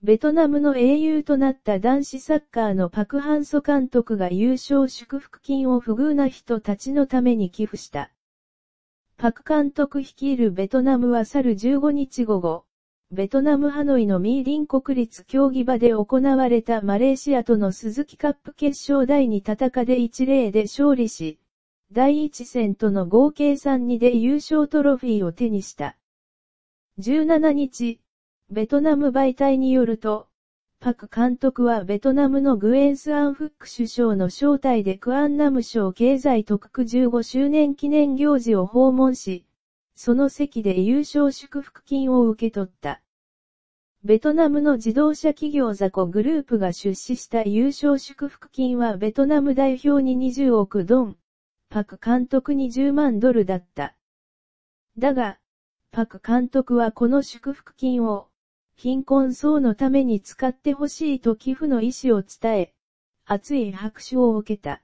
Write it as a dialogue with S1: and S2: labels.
S1: ベトナムの英雄となった男子サッカーのパクハンソ監督が優勝祝福金を不遇な人たちのために寄付した。パク監督率いるベトナムは去る15日午後、ベトナムハノイのミーリン国立競技場で行われたマレーシアとの鈴木カップ決勝第2戦で1例で勝利し、第1戦との合計3-2で優勝トロフィーを手にした。17日、ベトナム媒体によると、パク監督はベトナムのグエンス・アン・フック首相の招待でクアンナム省経済特区15周年記念行事を訪問し、その席で優勝祝福金を受け取った。ベトナムの自動車企業ザコグループが出資した優勝祝福金はベトナム代表に20億ドン、パク監督に10万ドルだった。だが、パク監督はこの祝福金を、貧困層のために使ってほしいと寄付の意思を伝え、熱
S2: い拍手を受けた。